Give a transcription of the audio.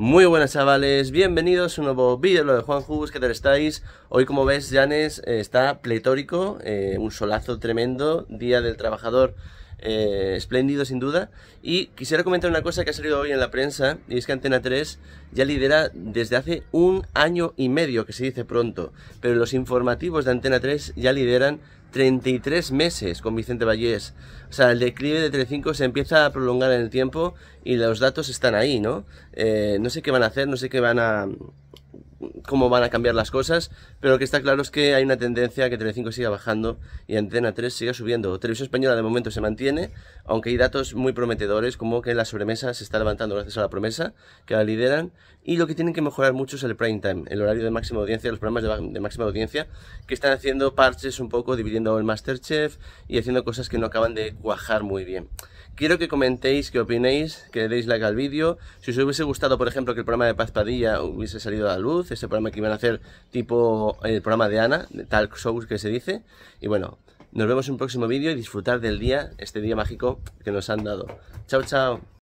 Muy buenas chavales, bienvenidos a un nuevo vídeo, lo de Juan Jus, ¿qué tal estáis? Hoy como ves, Janes eh, está pletórico, eh, un solazo tremendo, día del trabajador eh, espléndido sin duda. Y quisiera comentar una cosa que ha salido hoy en la prensa, y es que Antena 3 ya lidera desde hace un año y medio, que se dice pronto, pero los informativos de Antena 3 ya lideran 33 meses con Vicente Vallés. O sea, el declive de 35 se empieza a prolongar en el tiempo y los datos están ahí, ¿no? Eh, no sé qué van a hacer, no sé qué van a cómo van a cambiar las cosas, pero lo que está claro es que hay una tendencia a que Telecinco siga bajando y Antena 3 siga subiendo. Televisión Española de momento se mantiene, aunque hay datos muy prometedores, como que la sobremesa se está levantando gracias a la promesa, que la lideran, y lo que tienen que mejorar mucho es el prime time, el horario de máxima audiencia, los programas de, máxima audiencia, que están haciendo parches un poco, dividiendo el Masterchef y haciendo cosas que no acaban de cuajar muy bien. Quiero que comentéis, que opinéis, que le deis like al vídeo. Si os hubiese gustado, por ejemplo, que el programa de Paz Padilla hubiese salido a la luz, ese programa que iban a hacer tipo eh, el programa de Ana, de Talk Shows que se dice. Y bueno, nos vemos en un próximo vídeo y disfrutar del día, este día mágico que nos han dado. Chao, chao.